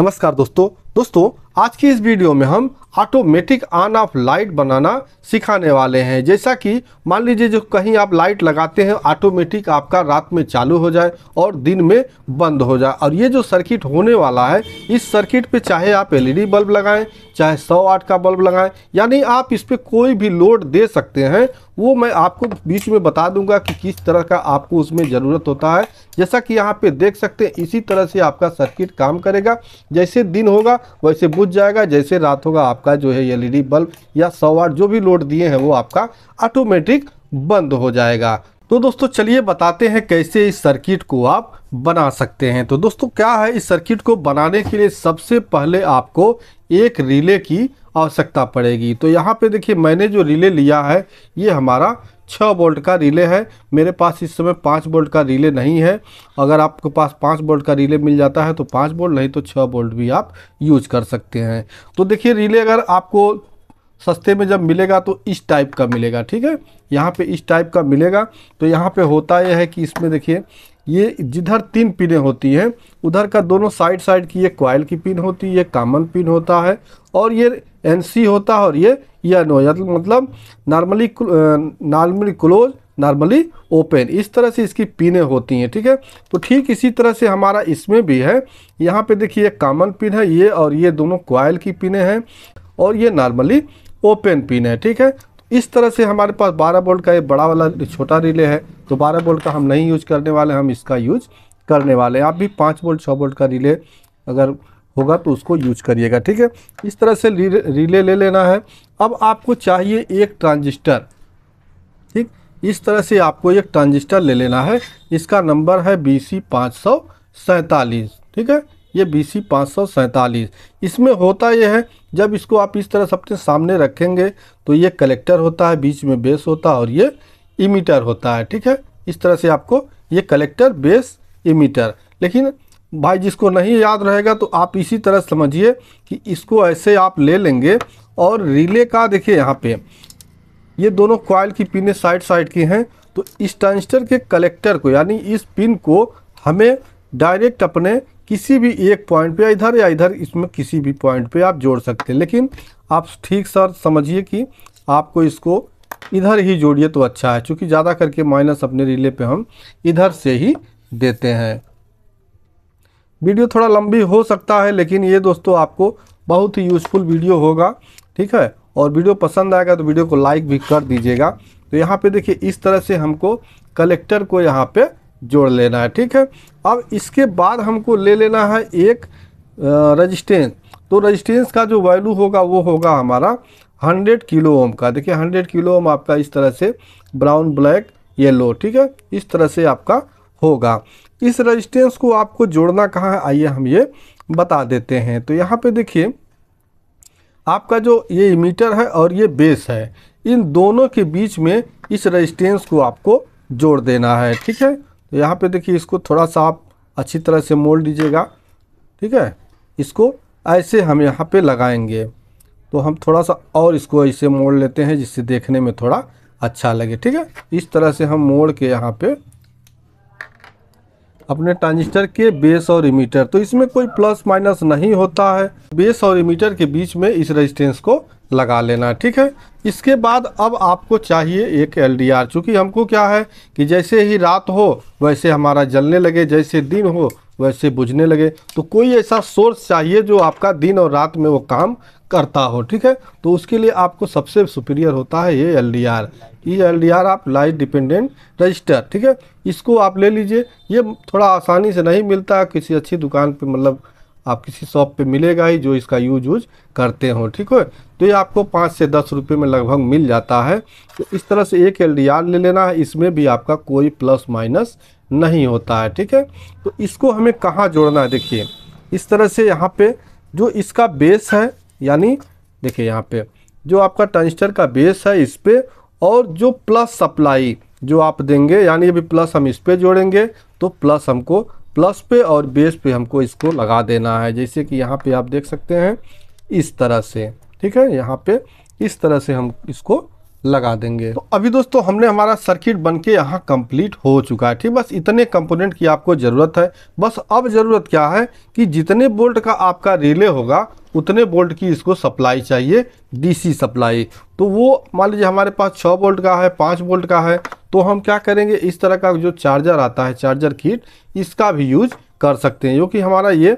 नमस्कार दोस्तों दोस्तों आज की इस वीडियो में हम ऑटोमेटिक ऑन ऑफ लाइट बनाना सिखाने वाले हैं जैसा कि मान लीजिए जो कहीं आप लाइट लगाते हैं ऑटोमेटिक आपका रात में चालू हो जाए और दिन में बंद हो जाए और ये जो सर्किट होने वाला है इस सर्किट पे चाहे आप एलईडी बल्ब e लगाएं चाहे 100 वाट का बल्ब लगाएं यानी आप इस पर कोई भी लोड दे सकते हैं वो मैं आपको बीच में बता दूंगा कि किस तरह का आपको उसमें ज़रूरत होता है जैसा कि यहाँ पे देख सकते हैं इसी तरह से आपका सर्किट काम करेगा जैसे दिन होगा वैसे बुझ जाएगा जैसे रात होगा आपका जो है एलईडी बल्ब या सौ वाट जो भी लोड दिए हैं वो आपका ऑटोमेटिक बंद हो जाएगा तो दोस्तों चलिए बताते हैं कैसे इस सर्किट को आप बना सकते हैं तो दोस्तों क्या है इस सर्किट को बनाने के लिए सबसे पहले आपको एक रिले की आवश्यकता पड़ेगी तो यहाँ पे देखिए मैंने जो रिले लिया है ये हमारा छः बोल्ट का रिले है मेरे पास इस समय पाँच बोल्ट का रिले नहीं है अगर आपके पास पाँच बोल्ट का रिले मिल जाता है तो पाँच बोल्ट नहीं तो छः बोल्ट भी आप यूज़ कर सकते हैं तो देखिए रिले अगर आपको सस्ते में जब मिलेगा तो इस टाइप का मिलेगा ठीक है यहाँ पे इस टाइप का मिलेगा तो यहाँ पे होता यह है कि इसमें देखिए ये जिधर तीन पिनें होती हैं उधर का दोनों साइड साइड की ये क्वाइल की पिन होती है ये कामन पिन होता है और ये एन सी होता है और ये या नो तो मतलब normally normally close normally open इस तरह से इसकी पिनें होती हैं ठीक है तो ठीक इसी तरह से हमारा इसमें भी है यहाँ पे देखिए ये कॉमन पिन है ये और ये दोनों क्वाइल की पिनें हैं और ये नॉर्मली ओपन पिन है ठीक है इस तरह से हमारे पास 12 बोल्ट का ये बड़ा वाला छोटा रिले है तो 12 बोल्ट का हम नहीं यूज करने वाले हम इसका यूज करने वाले हैं आप भी 5 बोल्ट 6 बोल्ट का रिले अगर होगा तो उसको यूज करिएगा ठीक है इस तरह से रिले ले लेना है अब आपको चाहिए एक ट्रांजिस्टर ठीक इस तरह से आपको एक ट्रांजिस्टर ले लेना है इसका नंबर है बी सी पाँच सौ ठीक है ये बी सी पाँच सौ सैंतालीस इसमें होता यह है जब इसको आप इस तरह सबसे सामने रखेंगे तो ये कलेक्टर होता है बीच में बेस होता है और ये इमीटर होता है ठीक है इस तरह से आपको ये कलेक्टर बेस इमीटर लेकिन भाई जिसको नहीं याद रहेगा तो आप इसी तरह समझिए कि इसको ऐसे आप ले लेंगे और रिले का देखिए यहाँ पे ये दोनों कॉयल की पिनें साइड साइड की हैं तो इस ट्रांजिस्टर के कलेक्टर को यानी इस पिन को हमें डायरेक्ट अपने किसी भी एक पॉइंट पे इधर या इधर इसमें किसी भी पॉइंट पे आप जोड़ सकते हैं लेकिन आप ठीक सर समझिए कि आपको इसको इधर ही जोड़िए तो अच्छा है क्योंकि ज़्यादा करके माइनस अपने रिले पे हम इधर से ही देते हैं वीडियो थोड़ा लंबी हो सकता है लेकिन ये दोस्तों आपको बहुत ही यूज़फुल वीडियो होगा ठीक है और वीडियो पसंद आएगा तो वीडियो को लाइक भी कर दीजिएगा तो यहाँ पे देखिए इस तरह से हमको कलेक्टर को यहाँ पे जोड़ लेना है ठीक है अब इसके बाद हमको ले लेना है एक रजिस्टेंस तो रजिस्टेंस का जो वैल्यू होगा वो होगा हमारा 100 किलो ओम का देखिए 100 किलो ओम आपका इस तरह से ब्राउन ब्लैक येलो ठीक है इस तरह से आपका होगा इस रजिस्टेंस को आपको जोड़ना कहाँ है आइए हम ये बता देते हैं तो यहाँ पे देखिए आपका जो ये मीटर है और ये बेस है इन दोनों के बीच में इस रजिस्टेंस को आपको जोड़ देना है ठीक है तो यहाँ पे देखिए इसको थोड़ा सा आप अच्छी तरह से मोड़ लीजिएगा ठीक है इसको ऐसे हम यहाँ पे लगाएंगे तो हम थोड़ा सा और इसको ऐसे मोड़ लेते हैं जिससे देखने में थोड़ा अच्छा लगे ठीक है इस तरह से हम मोड़ के यहाँ पर अपने ट्रांजिस्टर के बेस और इमीटर तो इसमें कोई प्लस माइनस नहीं होता है बेस और इमीटर के बीच में इस रेजिस्टेंस को लगा लेना ठीक है इसके बाद अब आपको चाहिए एक एल डी आर चूँकि हमको क्या है कि जैसे ही रात हो वैसे हमारा जलने लगे जैसे दिन हो वैसे बुझने लगे तो कोई ऐसा सोर्स चाहिए जो आपका दिन और रात में वो काम करता हो ठीक है तो उसके लिए आपको सबसे सुपीरियर होता है ये एल डी आर ये एल डी आर आप लाइट डिपेंडेंट रजिस्टर ठीक है इसको आप ले लीजिए ये थोड़ा आसानी से नहीं मिलता किसी अच्छी दुकान पे मतलब आप किसी शॉप पे मिलेगा ही जो इसका यूज यूज करते हो ठीक है तो ये आपको पाँच से दस रुपये में लगभग मिल जाता है तो इस तरह से एक एल ले लेना है इसमें भी आपका कोई प्लस माइनस नहीं होता है ठीक है तो इसको हमें कहाँ जोड़ना है देखिए इस तरह से यहाँ पे जो इसका बेस है यानी देखिए यहाँ पे जो आपका ट्रांजिस्टर का बेस है इस पर और जो प्लस सप्लाई जो आप देंगे यानी अभी प्लस हम इस पर जोड़ेंगे तो प्लस हमको प्लस पे और बेस पे हमको इसको लगा देना है जैसे कि यहाँ पे आप देख सकते हैं इस तरह से ठीक है यहाँ पे इस तरह से हम इसको लगा देंगे तो अभी दोस्तों हमने हमारा सर्किट बन के यहाँ कंप्लीट हो चुका है ठीक बस इतने कंपोनेंट की आपको ज़रूरत है बस अब ज़रूरत क्या है कि जितने बोल्ट का आपका रिले होगा उतने बोल्ट की इसको सप्लाई चाहिए डीसी सप्लाई तो वो मान लीजिए हमारे पास छः बोल्ट का है पाँच बोल्ट का है तो हम क्या करेंगे इस तरह का जो चार्जर आता है चार्जर किट इसका भी यूज कर सकते हैं जो कि हमारा ये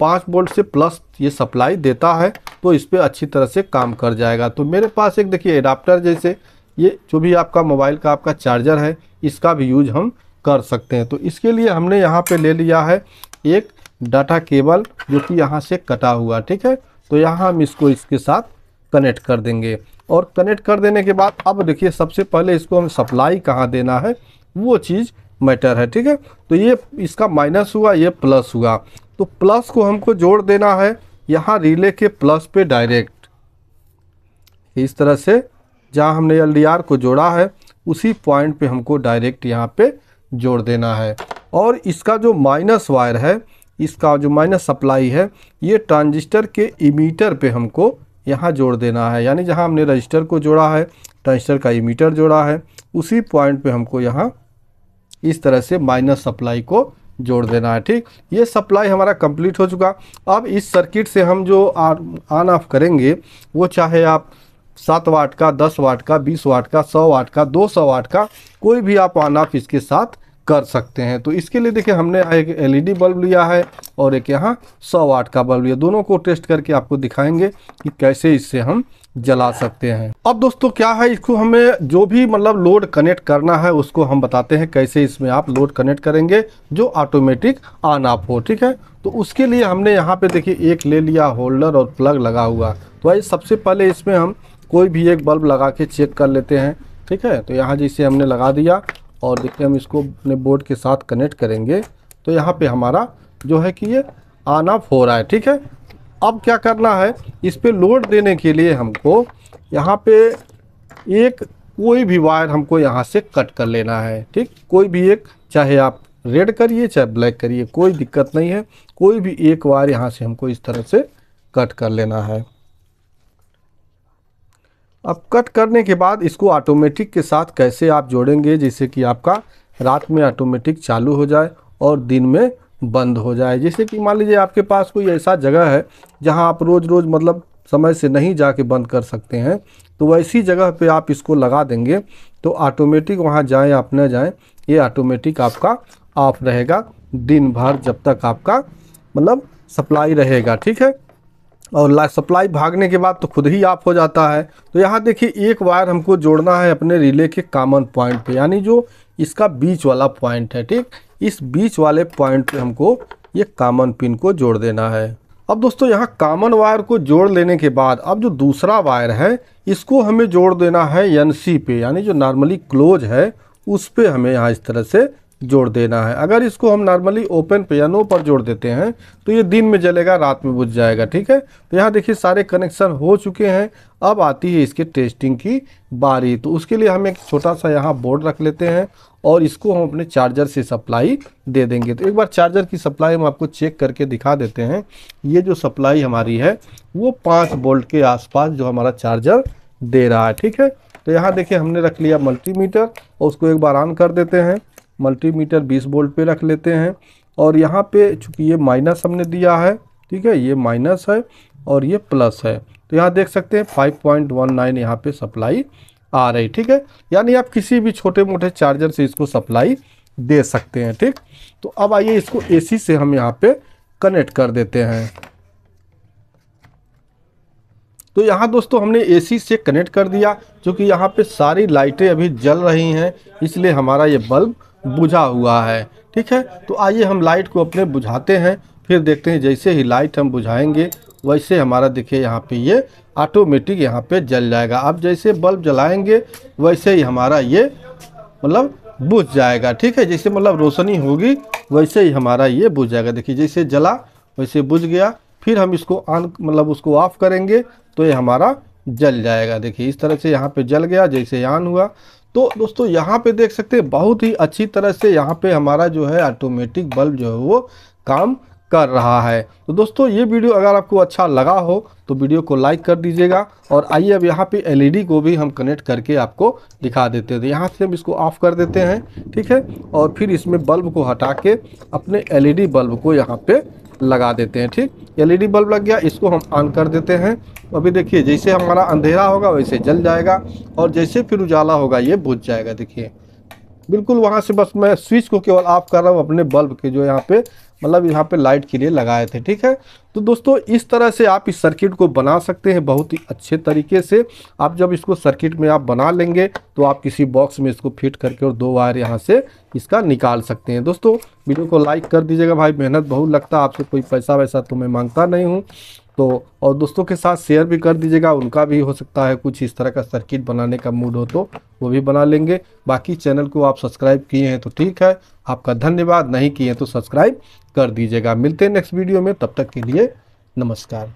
पाँच बोल्ट से प्लस ये सप्लाई देता है तो इस पर अच्छी तरह से काम कर जाएगा तो मेरे पास एक देखिए एडाप्टर जैसे ये जो भी आपका मोबाइल का आपका चार्जर है इसका भी यूज हम कर सकते हैं तो इसके लिए हमने यहाँ पे ले लिया है एक डाटा केबल जो कि यहाँ से कटा हुआ ठीक है तो यहाँ हम इसको इसके साथ कनेक्ट कर देंगे और कनेक्ट कर देने के बाद अब देखिए सबसे पहले इसको हम सप्लाई कहाँ देना है वो चीज़ मैटर है ठीक है तो ये इसका माइनस हुआ ये प्लस हुआ तो प्लस को हमको जोड़ देना है यहाँ रिले के प्लस पे डायरेक्ट इस तरह से जहाँ हमने एल को जोड़ा है उसी पॉइंट पे हमको डायरेक्ट यहाँ पे जोड़ देना है और इसका जो माइनस वायर है इसका जो माइनस सप्लाई है ये ट्रांजिस्टर के इमीटर पे हमको यहाँ जोड़ देना है यानी जहाँ हमने रजिस्टर को जोड़ा है ट्रांजिस्टर का इमीटर जोड़ा है उसी पॉइंट पे हमको यहाँ इस तरह से माइनस सप्लाई को जोड़ देना है ठीक ये सप्लाई हमारा कंप्लीट हो चुका अब इस सर्किट से हम जो ऑन ऑफ करेंगे वो चाहे आप सात वाट का दस वाट का बीस वाट का सौ वाट का दो सौ वाट का कोई भी आप ऑन ऑफ इसके साथ कर सकते हैं तो इसके लिए देखिए हमने एक एलईडी बल्ब e लिया है और एक यहाँ सौ वाट का बल्ब लिया दोनों को टेस्ट करके आपको दिखाएंगे कि कैसे इससे हम जला सकते हैं अब दोस्तों क्या है इसको हमें जो भी मतलब लोड कनेक्ट करना है उसको हम बताते हैं कैसे इसमें आप लोड कनेक्ट करेंगे जो ऑटोमेटिक ऑन ऑफ हो ठीक है तो उसके लिए हमने यहाँ पे देखिए एक ले लिया होल्डर और प्लग लगा हुआ तो भाई सबसे पहले इसमें हम कोई भी एक बल्ब लगा के चेक कर लेते हैं ठीक है तो यहाँ जैसे हमने लगा दिया और देखिए हम इसको अपने बोर्ड के साथ कनेक्ट करेंगे तो यहाँ पे हमारा जो है कि ये ऑन ऑफ हो रहा है ठीक है अब क्या करना है इस पर लोड देने के लिए हमको यहाँ पे एक कोई भी वायर हमको यहाँ से कट कर लेना है ठीक कोई भी एक चाहे आप रेड करिए चाहे ब्लैक करिए कोई दिक्कत नहीं है कोई भी एक वायर यहाँ से हमको इस तरह से कट कर लेना है अब कट करने के बाद इसको ऑटोमेटिक के साथ कैसे आप जोड़ेंगे जैसे कि आपका रात में ऑटोमेटिक चालू हो जाए और दिन में बंद हो जाए जैसे कि मान लीजिए आपके पास कोई ऐसा जगह है जहां आप रोज़ रोज़ मतलब समय से नहीं जाके बंद कर सकते हैं तो वैसी जगह पे आप इसको लगा देंगे तो ऑटोमेटिक वहाँ जाएं आप न जाएँ ये ऑटोमेटिक आपका ऑफ रहेगा दिन भर जब तक आपका मतलब सप्लाई रहेगा ठीक है और ला सप्लाई भागने के बाद तो खुद ही आप हो जाता है तो यहाँ देखिए एक वायर हमको जोड़ना है अपने रिले के कामन पॉइंट पे यानी जो इसका बीच वाला पॉइंट है ठीक इस बीच वाले पॉइंट पे हमको ये कामन पिन को जोड़ देना है अब दोस्तों यहाँ कामन वायर को जोड़ लेने के बाद अब जो दूसरा वायर है इसको हमें जोड़ देना है एन पे यानी जो नॉर्मली क्लोज है उस पर हमें यहाँ इस तरह से जोड़ देना है अगर इसको हम नॉर्मली ओपन पियानो पर जोड़ देते हैं तो ये दिन में जलेगा रात में बुझ जाएगा ठीक है तो यहाँ देखिए सारे कनेक्शन हो चुके हैं अब आती है इसके टेस्टिंग की बारी तो उसके लिए हम एक छोटा सा यहाँ बोर्ड रख लेते हैं और इसको हम अपने चार्जर से सप्लाई दे देंगे तो एक बार चार्जर की सप्लाई हम आपको चेक करके दिखा देते हैं ये जो सप्लाई हमारी है वो पाँच बोल्ट के आसपास जो हमारा चार्जर दे रहा है ठीक है तो यहाँ देखिए हमने रख लिया मल्टीमीटर और उसको एक बार ऑन कर देते हैं मल्टीमीटर 20 वोल्ट पे रख लेते हैं और यहाँ पे चूँकि ये माइनस हमने दिया है ठीक है ये माइनस है और ये प्लस है तो यहाँ देख सकते हैं 5.19 पॉइंट यहाँ पर सप्लाई आ रही ठीक है यानी आप किसी भी छोटे मोटे चार्जर से इसको सप्लाई दे सकते हैं ठीक तो अब आइए इसको सी से हम यहाँ पे कनेक्ट कर देते हैं तो यहाँ दोस्तों हमने एसी से कनेक्ट कर दिया क्योंकि यहाँ पे सारी लाइटें अभी जल रही हैं इसलिए हमारा ये बल्ब बुझा हुआ है ठीक है तो आइए हम लाइट को अपने बुझाते हैं फिर देखते हैं जैसे ही लाइट हम बुझाएंगे वैसे हमारा देखिए यहाँ पे ये ऑटोमेटिक यहाँ पे जल जाएगा अब जैसे बल्ब जलाएंगे वैसे ही हमारा ये मतलब बुझ जाएगा ठीक है जैसे मतलब रोशनी होगी वैसे ही हमारा ये बुझ जाएगा देखिए जैसे जला वैसे बुझ गया फिर हम इसको ऑन मतलब उसको ऑफ़ करेंगे तो ये हमारा जल जाएगा देखिए इस तरह से यहाँ पे जल गया जैसे ऑन हुआ तो दोस्तों यहाँ पे देख सकते हैं बहुत ही अच्छी तरह से यहाँ पे हमारा जो है ऑटोमेटिक बल्ब जो है वो काम कर रहा है तो दोस्तों ये वीडियो अगर आपको अच्छा लगा हो तो वीडियो को लाइक कर दीजिएगा और आइए अब यहाँ पे एलईडी e को भी हम कनेक्ट करके आपको दिखा देते हैं तो यहाँ से हम इसको ऑफ़ कर देते हैं ठीक है और फिर इसमें बल्ब को हटा के अपने एल बल्ब e को यहाँ पर लगा देते हैं ठीक एलईडी बल्ब लग गया इसको हम ऑन कर देते हैं अभी देखिए जैसे हमारा अंधेरा होगा वैसे जल जाएगा और जैसे फिर उजाला होगा ये बुझ जाएगा देखिए बिल्कुल वहाँ से बस मैं स्विच को केवल ऑफ कर रहा हूँ अपने बल्ब के जो यहाँ पे मतलब यहाँ पे लाइट के लिए लगाए थे ठीक है तो दोस्तों इस तरह से आप इस सर्किट को बना सकते हैं बहुत ही अच्छे तरीके से आप जब इसको सर्किट में आप बना लेंगे तो आप किसी बॉक्स में इसको फिट करके और दो वायर यहाँ से इसका निकाल सकते हैं दोस्तों वीडियो को लाइक कर दीजिएगा भाई मेहनत बहुत लगता है आपसे कोई पैसा वैसा तो मैं मांगता नहीं हूँ तो और दोस्तों के साथ शेयर भी कर दीजिएगा उनका भी हो सकता है कुछ इस तरह का सर्किट बनाने का मूड हो तो वो भी बना लेंगे बाकी चैनल को आप सब्सक्राइब किए हैं तो ठीक है आपका धन्यवाद नहीं किए तो सब्सक्राइब कर दीजिएगा मिलते हैं नेक्स्ट वीडियो में तब तक के लिए नमस्कार